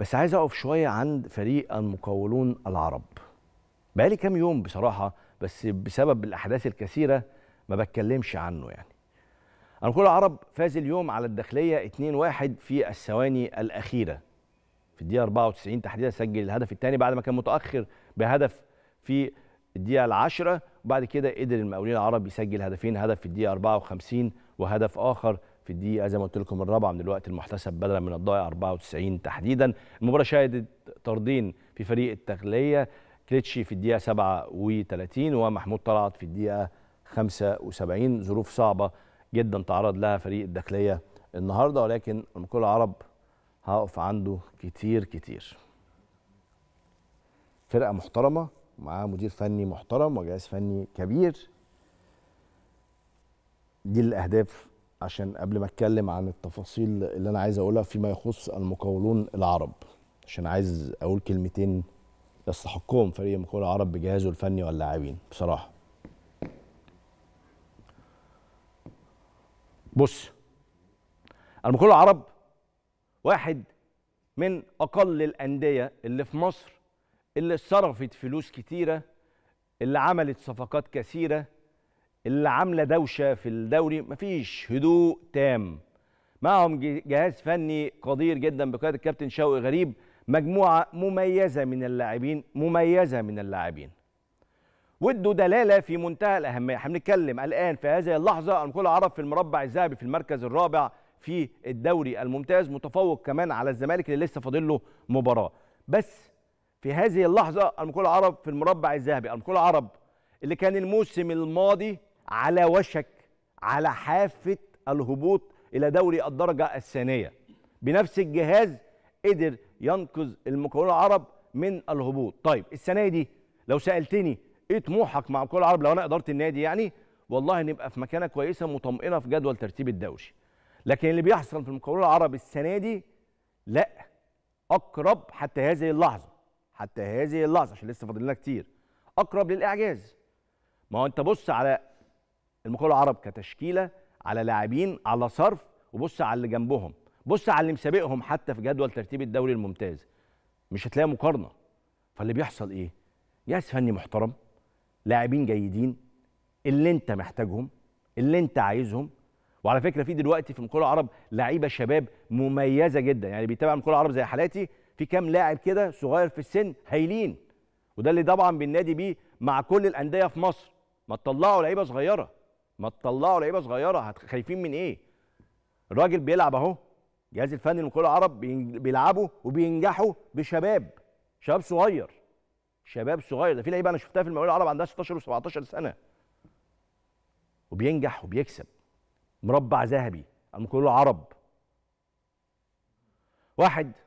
بس عايز اقف شويه عند فريق المقاولون العرب بقالي كام يوم بصراحه بس بسبب الاحداث الكثيره ما بتكلمش عنه يعني المقاولون العرب فاز اليوم على الداخليه 2-1 في الثواني الاخيره في الدقيقه 94 تحديدا سجل الهدف الثاني بعد ما كان متاخر بهدف في الدقيقه العاشره وبعد كده قدر المقاولين العرب يسجل هدفين هدف في الدقيقه 54 وهدف اخر في الدقيقه زي ما قلت لكم الرابعه من الوقت المحتسب بدلا من الضائع 94 تحديدا المباراه شهدت طردين في فريق التغليه كليتشي في الدقيقه 37 ومحمود طلعت في الدقيقه 75 ظروف صعبه جدا تعرض لها فريق الداخليه النهارده ولكن كل عرب هقف عنده كتير كتير فرقه محترمه معاه مدير فني محترم وجهاز فني كبير دي الاهداف عشان قبل ما اتكلم عن التفاصيل اللي انا عايز اقولها فيما يخص المقاولون العرب عشان عايز اقول كلمتين يستحقهم فريق المقاولون العرب بجهازه الفني واللاعبين بصراحه بص المقاولون العرب واحد من اقل الانديه اللي في مصر اللي صرفت فلوس كتيره اللي عملت صفقات كثيره اللي عامله دوشه في الدوري مفيش هدوء تام معهم جهاز فني قدير جدا بقياده الكابتن شوقي غريب مجموعه مميزه من اللاعبين مميزه من اللاعبين ودوا دلاله في منتهى الاهميه هنتكلم الان في هذه اللحظه كل عرب في المربع الذهبي في المركز الرابع في الدوري الممتاز متفوق كمان على الزمالك اللي لسه فاضل له مباراه بس في هذه اللحظه المكول عرب في المربع الذهبي المكول عرب اللي كان الموسم الماضي على وشك على حافة الهبوط إلى دوري الدرجة الثانية بنفس الجهاز قدر ينقذ المكونين العرب من الهبوط طيب السنة دي لو سألتني إيه طموحك مع كل العرب لو أنا إدارة النادي يعني والله نبقى في مكانة كويسة مطمئنة في جدول ترتيب الدوري لكن اللي بيحصل في المكونين العرب السنة دي لا أقرب حتى هذه اللحظة حتى هذه اللحظة عشان لسه فاضل لنا كتير أقرب للإعجاز ما هو أنت بص على المقاولة العرب كتشكيلة على لاعبين على صرف وبص على اللي جنبهم بص على اللي مسابقهم حتى في جدول ترتيب الدوري الممتاز مش هتلاقي مقارنة فاللي بيحصل ايه يأس فني محترم لاعبين جيدين اللي انت محتاجهم اللي انت عايزهم وعلى فكره في دلوقتي في المقاولة العرب لعيبه شباب مميزه جدا يعني بيتابع المقاولة العرب زي حالاتي في كام لاعب كده صغير في السن هايلين وده اللي طبعا بننادي بيه مع كل الانديه في مصر ما تطلعوا لعيبه صغيره ما تطلعوا لعيبه صغيره خايفين من ايه الراجل بيلعب اهو الجهاز الفني للكره العرب بيلعبوا وبينجحوا بشباب شباب صغير شباب صغير ده في لعيبه انا شفتها في المقاولين العرب عندها 16 و17 سنه وبينجح وبيكسب مربع ذهبي المقاولين العرب واحد